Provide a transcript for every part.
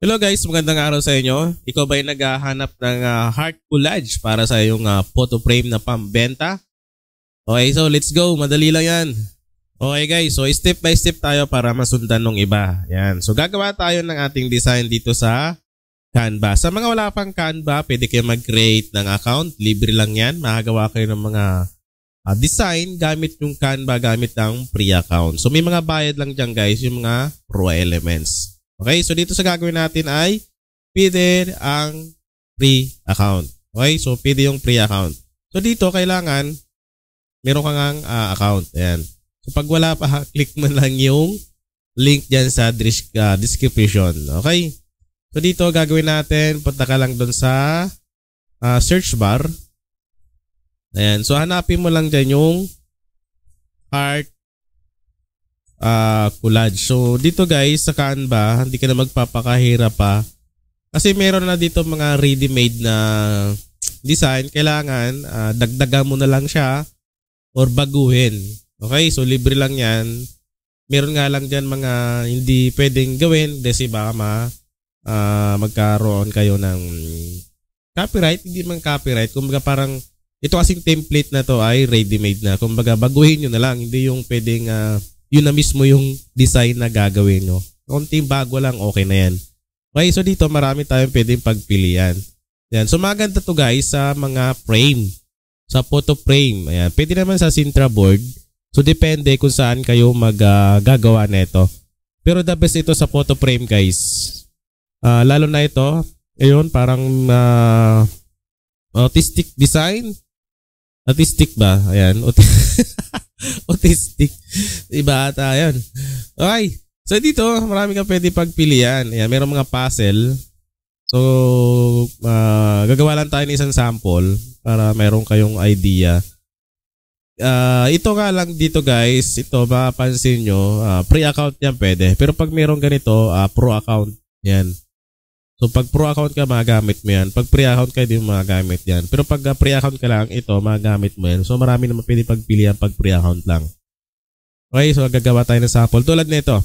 Hello guys, magandang araw sa inyo. Ikaw ba ay naghahanap ng uh, heart collage para sa iyong uh, photo frame na pambenta? Okay, so let's go. Madali lang yan. Okay guys, so step by step tayo para masundan ng iba. Yan. So gagawa tayo ng ating design dito sa Canva. Sa mga wala pang Canva, pwede kayong mag-create ng account. Libre lang yan. Magagawa kayo ng mga uh, design gamit yung Canva, gamit ang free account. So may mga bayad lang dyan guys, yung mga pro elements. Okay? So, dito sa gagawin natin ay pwede ang free account. Okay? So, pwede yung free account. So, dito, kailangan meron kang uh, ah, account. Ayan. So, pag wala pa, click mo lang yung link dyan sa uh, description. Okay? So, dito, gagawin natin, punta ka lang doon sa uh, search bar. Ayan. So, hanapin mo lang dyan yung Heart uh, ah, collage. So dito guys sa Canva, hindi ka na magpapakahirap pa. Kasi meron na dito mga ready-made na design. Kailangan uh, dagdagan mo na lang siya or baguhin. Okay? So libre lang yan. Meron nga lang dyan mga hindi pwedeng gawin kasi baka ma, uh, ah, magkaroon kayo ng copyright. Hindi man copyright. Kumbaga parang ito kasing template na to ay ready-made na. Kumbaga baguhin nyo na lang. Hindi yung pwedeng uh, yun na mismo yung design na gagawin nyo. Konting bago lang, okay na yan. Okay, so dito marami tayong pwedeng pagpilian. Yan. So maganda to guys sa mga frame. Sa photo frame. Ayan. Pwede naman sa Sintra board. So depende kung saan kayo maggagawa uh, nito. Pero the best ito sa photo frame guys. Uh, lalo na ito. Ayun, parang uh, autistic design. Autistic ba? Ayan. autistic. Iba ata yun. Okay. So dito, marami kang pwede pagpilian. Ayan, merong mga puzzle. So, uh, gagawa lang tayo ng isang sample para meron kayong idea. Uh, ito nga lang dito guys, ito mapapansin nyo, uh, pre-account yan pwede. Pero pag meron ganito, uh, pro-account yan. So pag pro account ka, magagamit mo yan. Pag pre account ka, hindi mo magagamit yan. Pero pag ah, pre account ka lang, ito, magagamit mo yan. So marami naman pwede pagpilihan pag pre account lang. Okay, so gagawa tayo ng sample. Tulad nito,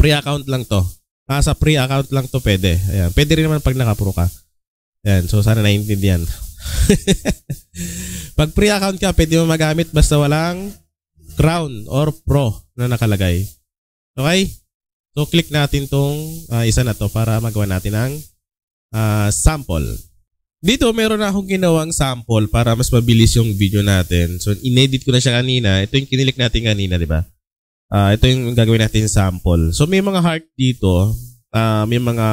pre account lang to. Ah, sa pre account lang to pwede. Ayan. Pwede rin naman pag naka-pro ka. Ayan, so sana naiintindihan. pag pre account ka, pwede mo magamit basta walang crown or pro na nakalagay. Okay? So click natin tong uh, isa na to para magawa natin ang uh, sample. Dito meron na akong ginawang sample para mas mabilis yung video natin. So inedit ko na siya kanina. Ito yung kinilik natin kanina, di ba? Uh, ito yung gagawin natin sample. So may mga heart dito. Uh, may mga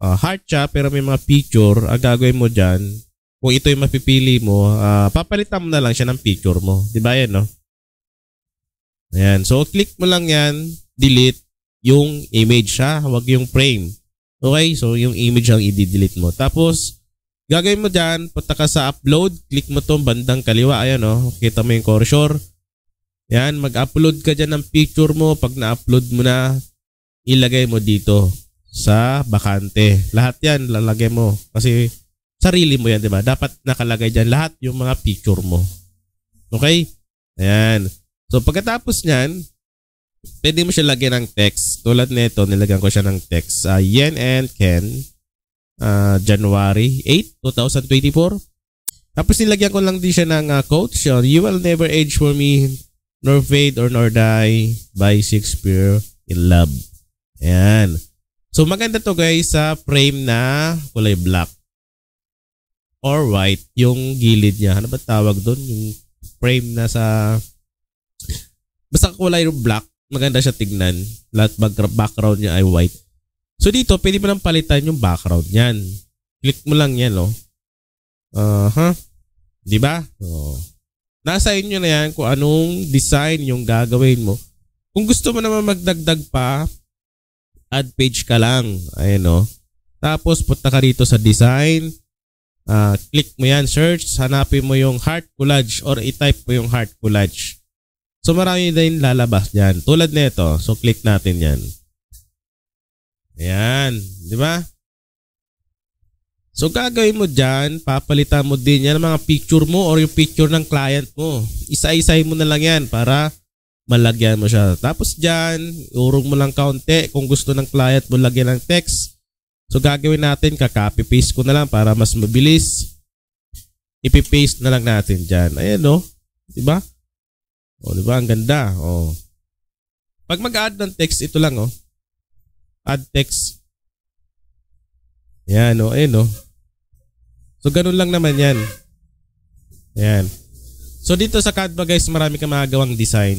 uh, heart siya pero may mga picture. Ang gagawin mo dyan, kung ito yung mapipili mo, uh, papalitan mo na lang siya ng picture mo. Di ba yan, no? Ayan. So click mo lang yan, delete yung image siya, wag yung frame. Okay? So, yung image ang i-delete mo. Tapos, gagawin mo dyan, punta ka sa upload, click mo tong bandang kaliwa. Ayan no? oh, kita mo yung cursor. Yan, mag-upload ka dyan ng picture mo. Pag na-upload mo na, ilagay mo dito sa bakante. Lahat yan, lalagay mo. Kasi, sarili mo yan, di ba? Dapat nakalagay dyan lahat yung mga picture mo. Okay? Ayan. So, pagkatapos nyan, pwede mo siya lagyan ng text. Tulad nito, nilagyan ko siya ng text. Uh, Yen and Ken, uh, January 8, 2024. Tapos nilagyan ko lang din siya ng uh, quote. You will never age for me, nor fade or nor die by Shakespeare in love. Ayan. So maganda to guys sa frame na kulay black or white yung gilid niya. Ano ba tawag doon? Yung frame na sa basta kulay black maganda siya tignan. Lahat background niya ay white. So dito, pwede mo nang palitan yung background niyan. Click mo lang yan, oh. Uh, huh? Di ba? Oh. Nasa inyo na yan kung anong design yung gagawin mo. Kung gusto mo naman magdagdag pa, add page ka lang. Ayan, oh. Tapos, punta ka rito sa design. Uh, click mo yan, search. Hanapin mo yung heart collage or i-type mo yung heart collage. So marami din lalabas diyan. Tulad nito, so click natin 'yan. Ayan, 'di ba? So gagawin mo diyan, papalitan mo din 'yan mga picture mo or yung picture ng client mo. Isa-isahin mo na lang 'yan para malagyan mo siya. Tapos diyan, urong mo lang kaunti kung gusto ng client mo lagyan ng text. So gagawin natin, ka-copy paste ko na lang para mas mabilis. Ipi-paste na lang natin diyan. Ayan no. Oh. 'Di ba? O, di ba? Ang ganda. O. Pag mag-add ng text, ito lang, oh. Add text. Yan, o. Ayan, o. So, ganun lang naman yan. Yan. So, dito sa Canva, guys, marami kang magagawang design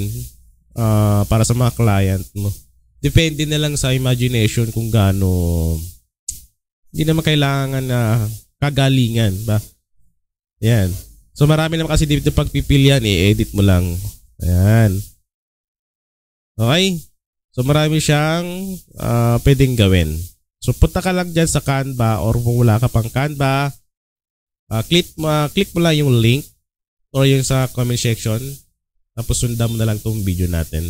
uh, para sa mga client mo. Depende na lang sa imagination kung gaano hindi naman kailangan na uh, kagalingan ba? Yan. So marami naman kasi dito pagpipilian, i-edit mo lang. Ayan. Okay? So marami siyang uh, pwedeng gawin. So punta ka lang dyan sa Canva or kung wala ka pang Canva, uh, click, uh, click mo lang yung link or yung sa comment section. Tapos sundan mo na lang itong video natin.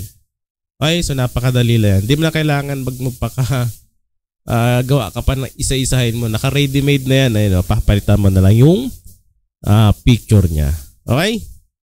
Okay, so napakadali lang yan. Hindi mo na kailangan mag magpaka uh, ah, gawa ka pa ng isa-isahin mo. Naka-ready made na yan. Ayun, oh. papalitan mo na lang yung uh, picture niya. Okay?